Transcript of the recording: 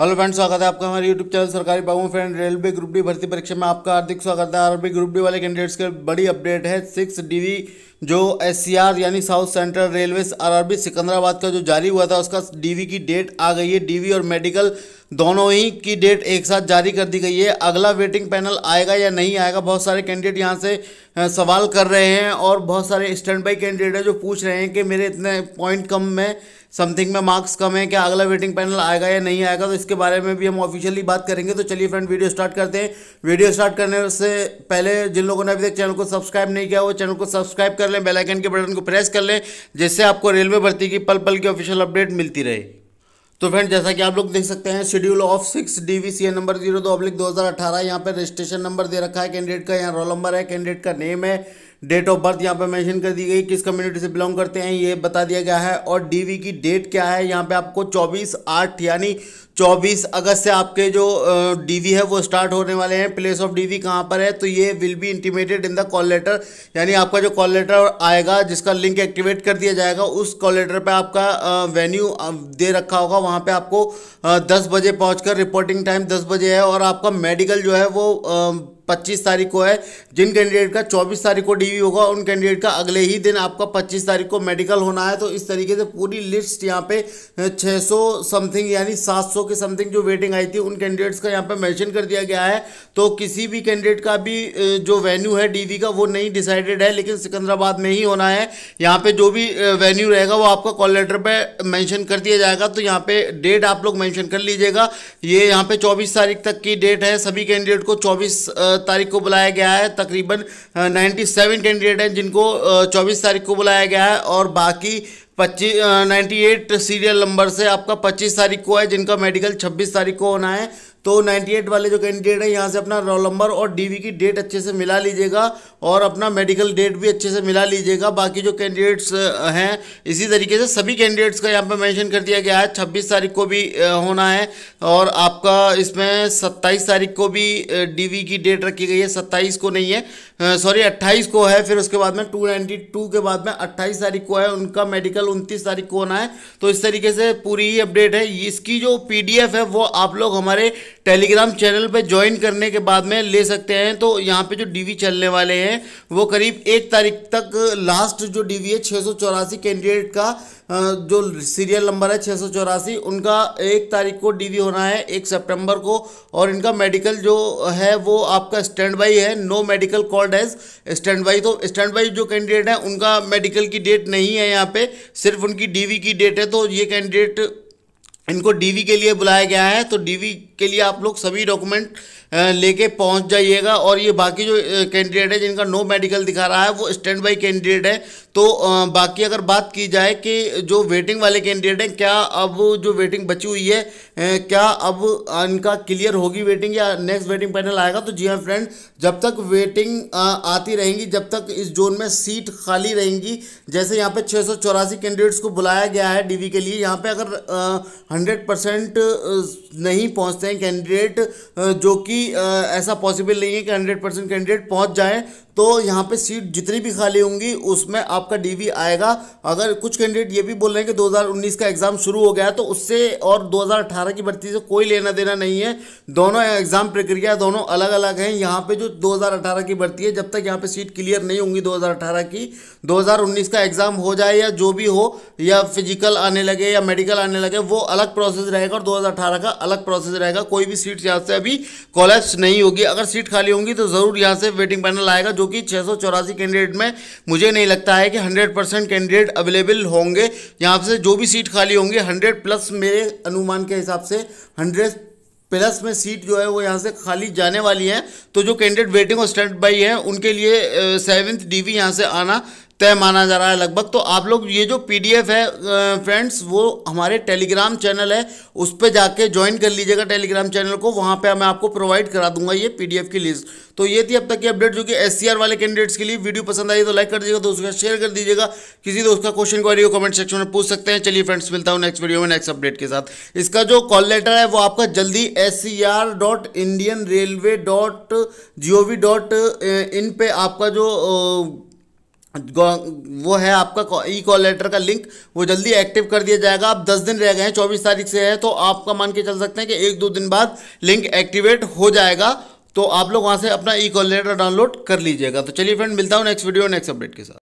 hello friends स्वागत है आपका हमारे यूट्यूब चैनल सरकारी बाबू फ्रेंड रेलवे ग्रुप डी भर्ती परीक्षा में आपका हार्दिक स्वागत है आरबी ग्रुप डी वाले कैंडिडेट्स के बड़ी अपडेट है सिक्स डिवी जो एससीआर यानी south central railway RRB Secunderabad का जो जारी हुआ था उसका डीवी की डेट आ गई है डीवी और मेडिकल दोनों ही की डेट एक साथ जारी कर दी गई है अगला वेटिंग पैनल आएगा या नहीं आएगा बहुत सारे कैंडिडेट यहाँ से सवाल कर रहे हैं और बहुत सारे स्टैंड बाई कैंडिडेट हैं जो पूछ रहे हैं कि मेरे इतने पॉइंट कम में समथिंग में मार्क्स कम है क्या अगला वेटिंग पैनल आएगा या नहीं आएगा तो इसके बारे में भी हम ऑफिशियली बात करेंगे तो चलिए फ्रेंड वीडियो स्टार्ट करते हैं वीडियो स्टार्ट करने से पहले जिन लोगों ने अभी तक चैनल को सब्सक्राइब नहीं किया वो चैनल को सब्सक्राइब कर लें बेलाइकन के बटन को प्रेस कर लें जिससे आपको रेलवे भर्ती की पल पल की ऑफिशियल अपडेट मिलती रहे तो फ्रेंड जैसा कि आप लोग देख सकते हैं schedule of six D V C A number zero दो अब्लिक दो हज़ार अठारह यहाँ पर रजिस्ट्रेशन नंबर दे रखा है कैंडिडेट का यहाँ रोल नंबर है कैंडिडेट का नेम है डेट ऑफ बर्थ यहाँ पर मेंशन कर दी गई किस कम्युनिटी से बिलोंग करते हैं ये बता दिया गया है और डीवी की डेट क्या है यहाँ पे आपको चौबीस आठ यानी चौबीस अगस्त से आपके जो डीवी है वो स्टार्ट होने वाले हैं प्लेस ऑफ डीवी कहाँ पर है तो ये will be intimated in the call letter यानी आपका जो कॉल लेटर आएगा जिसका लिंक एक्टिवेट कर दिया जाएगा उस कॉल लेटर पर आपका वेन्यू दे रखा होगा वहाँ पर आपको दस बजे पहुँच रिपोर्टिंग टाइम दस बजे है और आपका मेडिकल जो है वो पच्चीस तारीख को है जिन कैंडिडेट का चौबीस तारीख को डीवी होगा उन कैंडिडेट का अगले ही दिन आपका पच्चीस तारीख को मेडिकल होना है तो इस तरीके से पूरी लिस्ट यहाँ पे 600 समथिंग यानी 700 के समथिंग जो वेटिंग आई थी उन कैंडिडेट्स का यहाँ पर मैंशन कर दिया गया है तो किसी भी कैंडिडेट का भी जो वेन्यू है डी का वो नहीं डिसाइडेड है लेकिन सिकंदराबाद में ही होना है यहाँ पर जो भी वेन्यू रहेगा वो आपका कॉल लेटर पर मैंशन कर दिया जाएगा तो यहाँ पर डेट आप लोग मैंशन कर लीजिएगा ये यहाँ पर चौबीस तारीख तक की डेट है सभी कैंडिडेट को चौबीस तारीख को बुलाया गया है तकरीबन नाइन्टी सेवन कैंडिडेट हैं जिनको चौबीस तारीख को बुलाया गया है और बाकी पच्चीस नाइन्टी एट सीरियल नंबर से आपका पच्चीस तारीख को है जिनका मेडिकल छब्बीस तारीख को होना है तो 98 वाले जो कैंडिडेट हैं यहाँ से अपना रोल नंबर और डीवी की डेट अच्छे से मिला लीजिएगा और अपना मेडिकल डेट भी अच्छे से मिला लीजिएगा बाकी जो कैंडिडेट्स हैं इसी तरीके से सभी कैंडिडेट्स का यहाँ पर मैंशन कर दिया गया है छब्बीस तारीख को भी होना है और आपका इसमें सत्ताईस तारीख को भी डी की डेट रखी गई है सत्ताईस को नहीं है सॉरी अट्ठाईस को है फिर उसके बाद में टू के बाद में अट्ठाईस तारीख को है उनका मेडिकल उनतीस तारीख को होना है तो इस तरीके से पूरी ही अपडेट है इसकी जो पीडीएफ है वो आप लोग हमारे टेलीग्राम चैनल पर ज्वाइन करने के बाद में ले सकते हैं तो यहाँ पे जो डीवी चलने वाले हैं वो करीब एक तारीख तक लास्ट जो डीवी है छः कैंडिडेट का जो सीरियल नंबर है छः उनका एक तारीख को डीवी होना है एक सितंबर को और इनका मेडिकल जो है वो आपका स्टैंड बाई है no medical called as standby तो स्टैंड बाई जो कैंडिडेट है उनका मेडिकल की डेट नहीं है यहाँ पर सिर्फ उनकी डी की डेट है तो ये कैंडिडेट इनको डीवी के लिए बुलाया गया है तो डीवी के लिए आप लोग सभी डॉक्यूमेंट लेके पहुंच जाइएगा और ये बाकी जो कैंडिडेट है जिनका नो मेडिकल दिखा रहा है वो स्टैंड बाई कैंडिडेट है तो बाकी अगर बात की जाए कि जो वेटिंग वाले कैंडिडेट हैं क्या अब जो वेटिंग बची हुई है क्या अब इनका क्लियर होगी वेटिंग या नेक्स्ट वेटिंग पैनल आएगा तो जी हाँ फ्रेंड जब तक वेटिंग आती रहेंगी जब तक इस जोन में सीट खाली रहेंगी जैसे यहाँ पे छः सौ चौरासी कैंडिडेट्स को बुलाया गया है डी के लिए यहाँ पर अगर हंड्रेड परसेंट नहीं पहुँचते हैं कैंडिडेट जो कि ऐसा पॉसिबल नहीं है कि हंड्रेड परसेंट कैंडिडेट पहुँच जाए तो यहाँ पे सीट जितनी भी खाली होंगी उसमें आप आपका डीवी आएगा अगर कुछ कैंडिडेट ये भी बोल रहे हैं कि 2019 का एग्ज़ाम शुरू हो गया तो उससे और 2018 की भर्ती से कोई लेना देना नहीं है दोनों एग्ज़ाम प्रक्रिया दोनों अलग अलग हैं यहाँ पे जो 2018 की भर्ती है जब तक यहाँ पे सीट क्लियर नहीं होंगी 2018 की 2019 का एग्ज़ाम हो जाए या जो भी हो या फिजिकल आने लगे या मेडिकल आने लगे वो अलग प्रोसेस रहेगा और 2018 का अलग प्रोसेस रहेगा कोई भी सीट यहाँ से अभी कॉलेज नहीं होगी अगर सीट खाली होंगी तो ज़रूर यहाँ से वेटिंग पैनल आएगा जो कि छह कैंडिडेट में मुझे नहीं लगता है कि 100 परसेंट कैंडिडेट अवेलेबल होंगे यहाँ से जो भी सीट खाली होंगी 100 प्लस मेरे अनुमान के हिसाब से 100 प्लस में सीट जो है वो यहाँ से खाली जाने वाली है तो जो कैंडिडेट वेटिंग और स्टैंड बाई है उनके लिए सेवन्थ डी वी से आना तय माना जा रहा है लगभग तो आप लोग ये जो पीडीएफ है फ्रेंड्स वो हमारे टेलीग्राम चैनल है उस पर जाके ज्वाइन कर लीजिएगा टेलीग्राम चैनल को वहाँ पे मैं आपको प्रोवाइड करा दूंगा ये पीडीएफ की लिस्ट तो ये थी अब तक की अपडेट जो कि एससीआर वाले कैंडिडेट्स के लिए वीडियो पसंद आई तो लाइक कर दीजिएगा दोस्तों का शेयर कर दीजिएगा किसी दोस्त का क्वेश्चन क्वारी को कमेंट सेक्शन में पूछ सकते हैं चलिए फ्रेंड्स मिलता हूँ नेक्स्ट वीडियो में नेक्स्ट अपडेट के साथ इसका जो कॉल लेटर है वो आपका जल्दी S dot Indian railway dot G O V dot in पे आपका जो वो है आपका ई कॉल लेटर का लिंक वो जल्दी एक्टिव कर दिया जाएगा आप 10 दिन रह गए हैं 24 तारीख से है तो आपका मान के चल सकते हैं कि एक दो दिन बाद लिंक एक्टिवेट हो जाएगा तो आप लोग वहाँ से अपना ई कॉल लेटर डाउनलोड कर लीजिएगा तो चलिए फ्रेंड मिलता हूँ नेक्स्ट वीडियो नेक्स्ट अपडेट के साथ